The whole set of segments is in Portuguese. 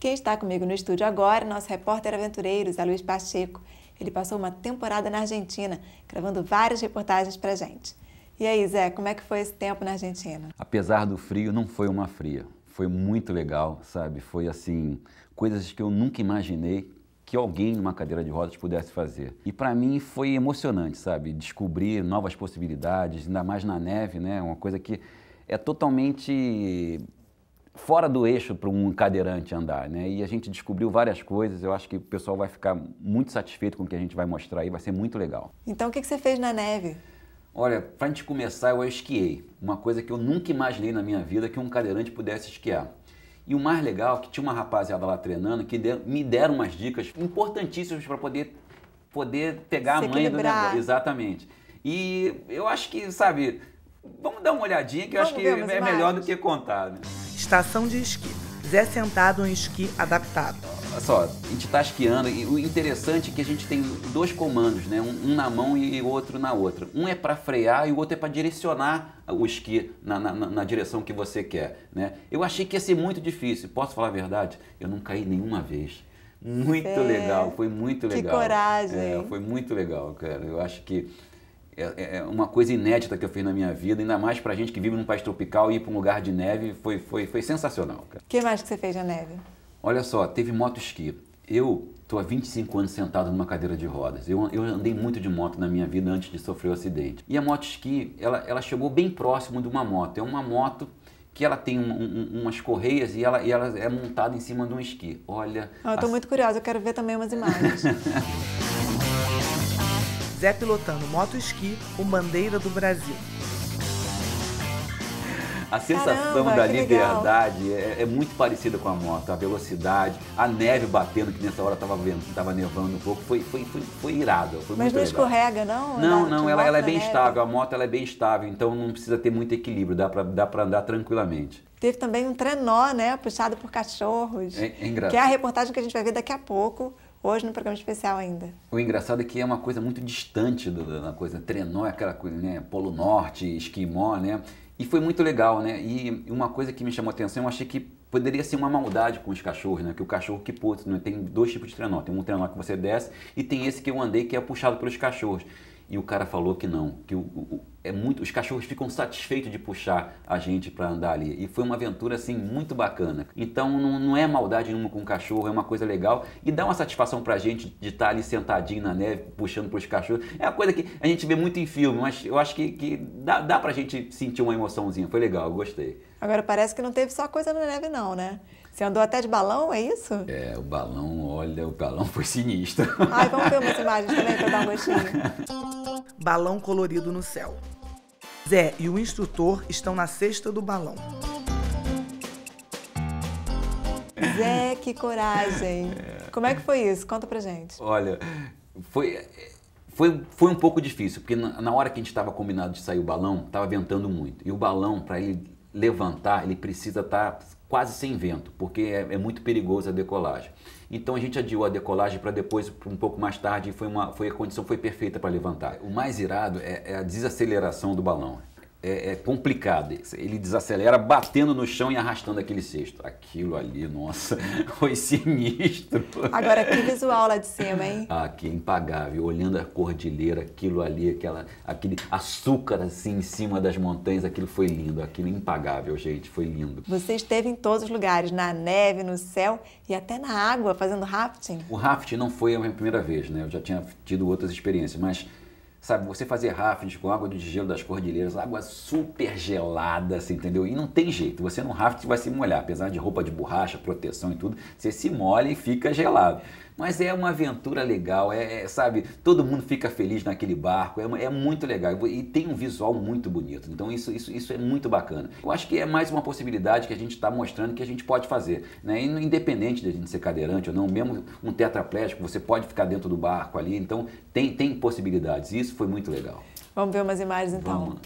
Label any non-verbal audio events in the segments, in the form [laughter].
Quem está comigo no estúdio agora é nosso repórter aventureiro, Zé Luiz Pacheco. Ele passou uma temporada na Argentina, gravando várias reportagens pra gente. E aí, Zé, como é que foi esse tempo na Argentina? Apesar do frio, não foi uma fria. Foi muito legal, sabe? Foi assim, coisas que eu nunca imaginei que alguém numa cadeira de rodas pudesse fazer. E para mim foi emocionante, sabe? Descobrir novas possibilidades, ainda mais na neve, né? Uma coisa que é totalmente fora do eixo para um cadeirante andar, né? E a gente descobriu várias coisas. Eu acho que o pessoal vai ficar muito satisfeito com o que a gente vai mostrar aí. Vai ser muito legal. Então, o que, que você fez na neve? Olha, para a gente começar, eu esquiei. Uma coisa que eu nunca imaginei na minha vida que um cadeirante pudesse esquiar. E o mais legal é que tinha uma rapaziada lá treinando que me deram umas dicas importantíssimas para poder poder pegar Se a manha do negócio. Exatamente. E eu acho que, sabe, vamos dar uma olhadinha que Vamos eu acho que é imagens. melhor do que contar. Né? Estação de esqui. Zé sentado em esqui adaptado. Olha só, a gente está esquiando e o interessante é que a gente tem dois comandos, né? Um, um na mão e outro na outra. Um é para frear e o outro é para direcionar o esqui na, na, na, direção que você quer, né? Eu achei que ia ser muito difícil. Posso falar a verdade? Eu não caí nenhuma vez. Muito é, legal, foi muito legal. Que coragem! É, foi muito legal, cara. Eu acho que é, é, é, uma coisa inédita que eu fiz na minha vida, ainda mais pra gente que vive num país tropical e ir pra um lugar de neve foi, foi, foi sensacional. O que mais que você fez na neve? Olha só, teve moto esqui. Eu tô há 25 anos sentado numa cadeira de rodas. Eu, eu andei muito de moto na minha vida antes de sofrer o um acidente. E a moto esqui, ela, ela chegou bem próximo de uma moto. É uma moto que ela tem um, um, umas correias e ela, e ela é montada em cima de um esqui. Olha. Ah, eu tô a... muito curiosa, eu quero ver também umas imagens. [laughs] Zé pilotando moto esqui com bandeira do Brasil. A sensação Caramba, da liberdade é, é, muito parecida com a moto, a velocidade, a neve batendo, que nessa hora estava vento, tava nevando um pouco, foi, foi, foi, foi irado. Foi Mas não escorrega, não? Não, não, ela, ela é bem neve. Né? estável, a moto ela é bem estável, então não precisa ter muito equilíbrio, dá para dá andar tranquilamente. Teve também um trenó, né, puxado por cachorros. É, é engraçado. Que é a reportagem que a gente vai ver daqui a pouco, hoje no programa especial ainda. O engraçado é que é uma coisa muito distante da, coisa. Trenó é aquela coisa, né? Polo Norte, esquimó, né? E foi muito legal, né? E uma coisa que me chamou a atenção, eu achei que poderia ser uma maldade com os cachorros, né? Que o cachorro que, putz, né? tem dois tipos de trenó. Tem um trenó que você desce e tem esse que eu andei que é puxado pelos cachorros. E o cara falou que não, que o, o, é muito, os cachorros ficam satisfeitos de puxar a gente para andar ali. E foi uma aventura assim muito bacana. Então não, não é maldade nenhuma com o cachorro, é uma coisa legal e dá uma satisfação para a gente de estar tá ali sentadinho na neve, puxando pros cachorros. É uma coisa que a gente vê muito em filme, mas eu acho que, que dá, dá para a gente sentir uma emoçãozinha. Foi legal, gostei. Agora parece que não teve só coisa na neve não, né? Você andou até de balão, é isso? É, o balão, olha, o balão foi sinistro. Ai, vamos ver umas imagens também para dar um gostinho. Balão colorido no céu. Zé e o instrutor estão na cesta do balão. Zé, que coragem! É. Como é que foi isso? Conta pra gente. Olha, foi, foi, foi um pouco difícil, porque na, na hora que a gente estava combinado de sair o balão, estava ventando muito. E o balão, para ele levantar, ele precisa estar tá quase sem vento, porque é, é muito perigoso a decolagem. Então a gente adiou a decolagem para depois, um pouco mais tarde, e foi uma, foi, a condição foi perfeita para levantar. O mais irado é, é a desaceleração do balão é, é, complicado. Ele desacelera batendo no chão e arrastando aquele cesto. Aquilo ali, nossa, [laughs] foi sinistro. Agora, que visual lá de cima, hein? Ah, que impagável. Olhando a cordilheira, aquilo ali, aquela, aquele açúcar assim em cima das montanhas, aquilo foi lindo. Aquilo é impagável, gente, foi lindo. Você esteve em todos os lugares, na neve, no céu e até na água, fazendo rafting. O rafting não foi a minha primeira vez, né? Eu já tinha tido outras experiências, mas Sabe, você fazer rafting com água do gelo das cordilheiras, água super gelada, assim, entendeu? E não tem jeito, você no rafting vai se molhar, apesar de roupa de borracha, proteção e tudo, você se molha e fica gelado. Mas é uma aventura legal, é, é sabe? Todo mundo fica feliz naquele barco, é, é, muito legal e tem um visual muito bonito. Então isso, isso, isso é muito bacana. Eu acho que é mais uma possibilidade que a gente está mostrando que a gente pode fazer, né? Independente de a gente ser cadeirante ou não, mesmo um tetraplégico, você pode ficar dentro do barco ali. Então tem, tem possibilidades. Isso foi muito legal. Vamos ver umas imagens então. Vamos.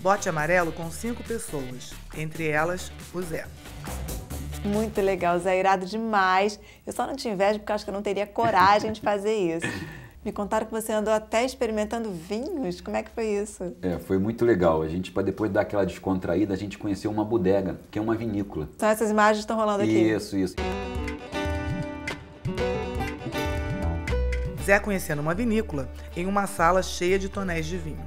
Bote amarelo com cinco pessoas, entre elas o Zé. Muito legal, Zé, irado demais. Eu só não te invejo porque acho que eu não teria coragem de fazer isso. Me contaram que você andou até experimentando vinhos. Como é que foi isso? É, foi muito legal. A gente, para depois dar aquela descontraída, a gente conheceu uma bodega, que é uma vinícola. Então essas imagens estão rolando aqui. Isso, isso. Zé conhecendo uma vinícola em uma sala cheia de tonéis de vinho.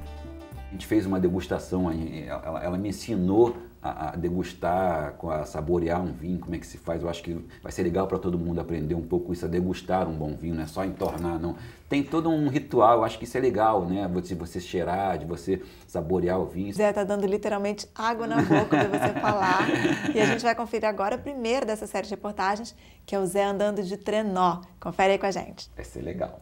A gente fez uma degustação, ela, ela me ensinou a, degustar, a saborear um vinho, como é que se faz. Eu acho que vai ser legal para todo mundo aprender um pouco isso, a degustar um bom vinho, não é só entornar, não. Tem todo um ritual, eu acho que isso é legal, né? De você cheirar, de você saborear o vinho. Zé, tá dando literalmente água na boca de você falar. E a gente vai conferir agora o primeiro dessa série de reportagens, que é o Zé andando de trenó. Confere aí com a gente. Vai ser legal.